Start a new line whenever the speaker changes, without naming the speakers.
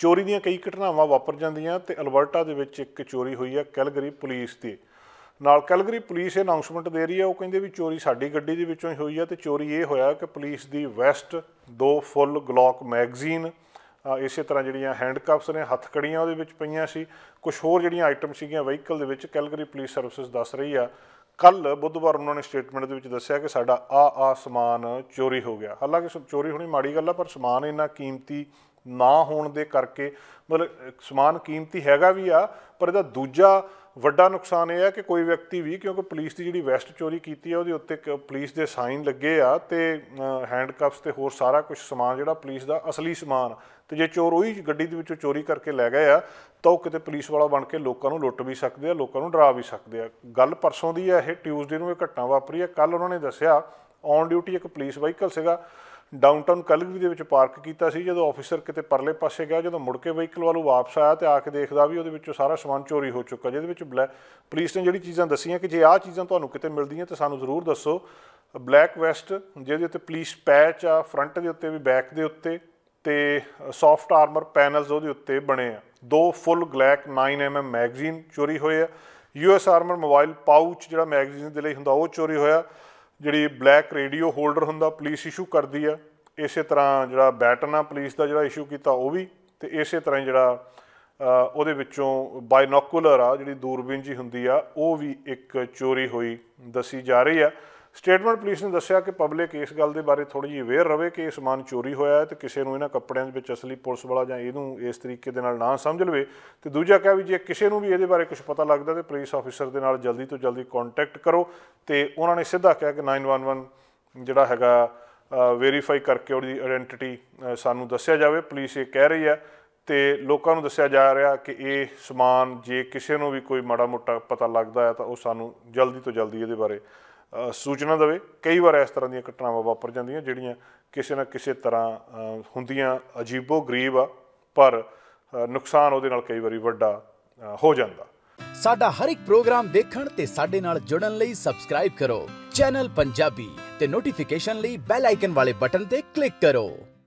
ਚੋਰੀ ਦੀਆਂ ਕਈ ਘਟਨਾਵਾਂ ਵਾਪਰ ਜਾਂਦੀਆਂ ਤੇ ਅਲਬਰਟਾ ਦੇ ਵਿੱਚ ਇੱਕ ਚੋਰੀ ਹੋਈ ਹੈ ਕੈਲਗਰੀ ਪੁਲਿਸ ਦੀ ਨਾਲ ਕੈਲਗਰੀ ਪੁਲਿਸ ਇਹ ਅਨਾਉਂਸਮੈਂਟ ਦੇ ਰਹੀ ਹੈ ਉਹ ਕਹਿੰਦੇ ਵੀ ਚੋਰੀ ਸਾਡੀ ਗੱਡੀ ਦੇ ਵਿੱਚੋਂ ਹੀ ਹੋਈ ਹੈ ਤੇ ਚੋਰੀ ਇਹ ਹੋਇਆ ਕਿ ਪੁਲਿਸ ਦੀ ਵੈਸਟ ਦੋ ਫੁੱਲ ਗਲੌਕ ਮੈਗਜ਼ੀਨ ਇਸੇ ਤਰ੍ਹਾਂ ਜਿਹੜੀਆਂ ਹੈਂਡਕਫਸ ਨੇ ਹੱਥਕੜੀਆਂ ਉਹਦੇ ਵਿੱਚ ਪਈਆਂ ਸੀ ਕੁਝ ਹੋਰ ਜਿਹੜੀਆਂ ਆਈਟਮ ਸੀਗੀਆਂ ਵਹੀਕਲ ਦੇ ਵਿੱਚ ਕੈਲਗਰੀ ਪੁਲਿਸ ਸਰਵਿਸਿਜ਼ ਦੱਸ ਰਹੀ ਆ ਕੱਲ ਬੁੱਧਵਾਰ ਉਹਨਾਂ ਨੇ ਸਟੇਟਮੈਂਟ ਦੇ ਵਿੱਚ ਦੱਸਿਆ ਕਿ ਸਾਡਾ ਆ ਆ ਸਮਾਨ ਚੋਰੀ ਹੋ ਗਿਆ ਹਾਲਾਂਕਿ ਚੋਰੀ ਹੋਣੀ ਮਾੜੀ ਗੱਲ ਆ ਪਰ ਸਮਾਨ ਇੰਨਾ ਕੀਮਤੀ ਨਾ ਹੋਣ ਦੇ ਕਰਕੇ ਮਤਲਬ ਸਮਾਨ ਕੀਮਤੀ ਹੈਗਾ ਵੀ ਆ ਪਰ ਇਹਦਾ ਦੂਜਾ ਵੱਡਾ ਨੁਕਸਾਨ ਇਹ ਹੈ ਕਿ ਕੋਈ ਵਿਅਕਤੀ ਵੀ ਕਿਉਂਕਿ ਪੁਲਿਸ ਦੀ ਜਿਹੜੀ ਵੈਸਟ ਚੋਰੀ ਕੀਤੀ ਹੈ ਉਹਦੇ ਉੱਤੇ ਪੁਲਿਸ ਦੇ ਸਾਈਨ ਲੱਗੇ ਆ ਤੇ ਹੈਂਡਕਫਸ ਤੇ ਹੋਰ ਸਾਰਾ ਕੁਝ ਸਮਾਨ ਜਿਹੜਾ ਪੁਲਿਸ ਦਾ ਅਸਲੀ ਸਮਾਨ ਤੇ ਜੇ ਚੋਰ ਉਹੀ ਗੱਡੀ ਦੇ ਵਿੱਚੋਂ ਚੋਰੀ ਕਰਕੇ ਲੈ ਗਏ ਆ ਤਾਂ ਉਹ ਕਿਤੇ ਪੁਲਿਸ ਵਾਲਾ ਬਣ ਕੇ ਲੋਕਾਂ ਨੂੰ ਲੁੱਟ ਵੀ ਸਕਦੇ ਆ ਲੋਕਾਂ ਨੂੰ ਡਰਾ ਵੀ ਸਕਦੇ ਆ ਗੱਲ ਪਰਸੋਂ ਦੀ ਹੈ ਇਹ ਟਿਊਜ਼ਡੇ ਨੂੰ ਇਹ ਘਟਨਾ ਵਾਪਰੀ ਹੈ ਕੱਲ ਉਹਨਾਂ ਨੇ ਦੱਸਿਆ ਔਨ ਡਿਊਟੀ ਇੱਕ ਪੁਲਿਸ ਵਹੀਕਲ ਸੀਗਾ ਡਾਊਨਟਾਊਨ ਕਲਗਵੀ ਦੇ ਵਿੱਚ ਪਾਰਕ ਕੀਤਾ ਸੀ ਜਦੋਂ ਆਫੀਸਰ ਕਿਤੇ ਪਰਲੇ ਪਾਸੇ ਗਿਆ ਜਦੋਂ ਮੁੜ ਕੇ ਵਹੀਕਲ ਵੱਲੋਂ ਵਾਪਸ ਆਇਆ ਤੇ ਆ ਕੇ ਦੇਖਦਾ ਵੀ ਉਹਦੇ ਵਿੱਚੋਂ ਸਾਰਾ ਸਮਾਨ ਚੋਰੀ ਹੋ ਚੁੱਕਾ ਜਿਹਦੇ ਵਿੱਚ ਬਲੈਕ ਪੁਲਿਸ ਨੇ ਜਿਹੜੀ ਚੀਜ਼ਾਂ ਦੱਸੀਆਂ ਕਿ ਜੇ ਆਹ ਚੀਜ਼ਾਂ ਤੁਹਾਨੂੰ ਕਿਤੇ ਮਿਲਦੀਆਂ ਤੇ ਸਾਨੂੰ ਜ਼ਰੂਰ ਦੱਸੋ ਬਲੈਕ ਵੈਸਟ ਜਿਹਦੇ ਉੱਤੇ ਪੁਲਿਸ ਪੈਚ ਆ ਫਰੰਟ ਦੇ ਉੱਤੇ ਵੀ ਬੈਕ ਦੇ ਉੱਤੇ ਤੇ ਸੌਫਟ ਆਰਮਰ ਪੈਨਲਸ ਉਹਦੇ ਉੱਤੇ ਬਣੇ ਆ ਦੋ ਫੁੱਲ ਗਲੈਕ 9mm ਮੈਗਜ਼ੀਨ ਚੋਰੀ ਹੋਏ ਆ ਯੂਐਸ ਆਰਮਰ ਮੋਬਾਈਲ ਪਾਊਚ ਜਿਹੜਾ ਮੈਗਜ਼ੀਨ ਦੇ ਲਈ ਹੁੰਦਾ ਉਹ ਚੋਰੀ ਹੋਇਆ ਜਿਹੜੀ ਬਲੈਕ ਰੇਡੀਓ ਹੋਲਡਰ ਹੁੰਦਾ ਪੁਲਿਸ ਇਸ਼ੂ ਕਰਦੀ ਆ ਇਸੇ ਤਰ੍ਹਾਂ ਜਿਹੜਾ ਬੈਟਨਾ ਪੁਲਿਸ ਦਾ ਜਿਹੜਾ ਇਸ਼ੂ ਕੀਤਾ ਉਹ ਵੀ ਤੇ ਇਸੇ ਤਰ੍ਹਾਂ ਜਿਹੜਾ ਉਹਦੇ ਵਿੱਚੋਂ ਬਾਇਨੋਕੂਲਰ ਆ ਜਿਹੜੀ ਦੂਰਬੀਨ ਜੀ ਹੁੰਦੀ ਆ ਉਹ ਵੀ ਇੱਕ ਚੋਰੀ ਹੋਈ ਦੱਸੀ ਜਾ ਰਹੀ ਆ ਸਟੇਟਮੈਂਟ ਪੁਲਿਸ ਨੇ ਦੱਸਿਆ ਕਿ ਪਬਲਿਕ ਇਸ ਗੱਲ ਦੇ ਬਾਰੇ ਥੋੜੀ ਜਿਹੀ ਅਵੇਅਰ ਰਵੇ ਕਿ ਇਹ ਸਮਾਨ ਚੋਰੀ ਹੋਇਆ ਹੈ ਤੇ ਕਿਸੇ ਨੂੰ ਇਹਨਾਂ ਕੱਪੜਿਆਂ ਦੇ ਵਿੱਚ ਅਸਲੀ ਪੁਲਿਸ ਵਾਲਾ ਜਾਂ ਇਹਨੂੰ ਇਸ ਤਰੀਕੇ ਦੇ ਨਾਲ ਨਾ ਸਮਝ ਲਵੇ ਤੇ ਦੂਜਾ ਕਿਹਾ ਵੀ ਜੇ ਕਿਸੇ ਨੂੰ ਵੀ ਇਹਦੇ ਬਾਰੇ ਕੁਝ ਪਤਾ ਲੱਗਦਾ ਤੇ ਪੁਲਿਸ ਆਫੀਸਰ ਦੇ ਨਾਲ ਜਲਦੀ ਤੋਂ ਜਲਦੀ ਕੰਟੈਕਟ ਕਰੋ ਤੇ ਉਹਨਾਂ ਨੇ ਸਿੱਧਾ ਕਿਹਾ ਕਿ 911 ਜਿਹੜਾ ਹੈਗਾ ਵੈਰੀਫਾਈ ਕਰਕੇ ਉਹਦੀ ਆਇਡੈਂਟੀਟੀ ਸਾਨੂੰ ਦੱਸਿਆ ਜਾਵੇ ਪੁਲਿਸ ਇਹ ਕਹਿ ਰਹੀ ਹੈ ਤੇ ਲੋਕਾਂ ਨੂੰ ਦੱਸਿਆ ਜਾ ਰਿਹਾ ਕਿ ਇਹ ਸਮਾਨ ਜੇ ਕਿਸੇ ਨੂੰ ਵੀ ਕੋਈ ਮਾੜਾ ਮੋਟਾ ਪਤਾ ਲੱਗਦਾ ਹੈ ਤਾਂ ਉਹ ਸਾਨੂੰ ਜਲਦੀ ਤੋਂ ਜਲਦੀ ਇਹਦੇ ਬਾਰੇ ਸੂਚਨਾ ਦੇਵੇ ਕਈ ਵਾਰ ਇਸ ਤਰ੍ਹਾਂ ਦੀਆਂ ਘਟਨਾਵਾਂ ਵਾਪਰ ਜਾਂਦੀਆਂ ਜਿਹੜੀਆਂ ਕਿਸੇ ਨਾ ਕਿਸੇ ਤਰ੍ਹਾਂ ਹੁੰਦੀਆਂ ਅਜੀਬੋ ਗਰੀਬ ਆ ਪਰ ਨੁਕਸਾਨ ਉਹਦੇ ਨਾਲ ਕਈ ਵਾਰੀ ਵੱਡਾ ਹੋ ਜਾਂਦਾ ਸਾਡਾ ਹਰ ਇੱਕ ਪ੍ਰੋਗਰਾਮ ਦੇਖਣ ਤੇ ਸਾਡੇ ਨਾਲ ਜੁੜਨ ਲਈ ਸਬਸਕ੍ਰਾਈਬ ਕਰੋ ਚੈਨਲ ਪੰਜਾਬੀ ਤੇ ਨੋਟੀਫਿਕੇਸ਼ਨ ਲਈ ਬੈਲ ਆਈਕਨ ਵਾਲੇ ਬਟਨ ਤੇ ਕਲਿੱਕ ਕਰੋ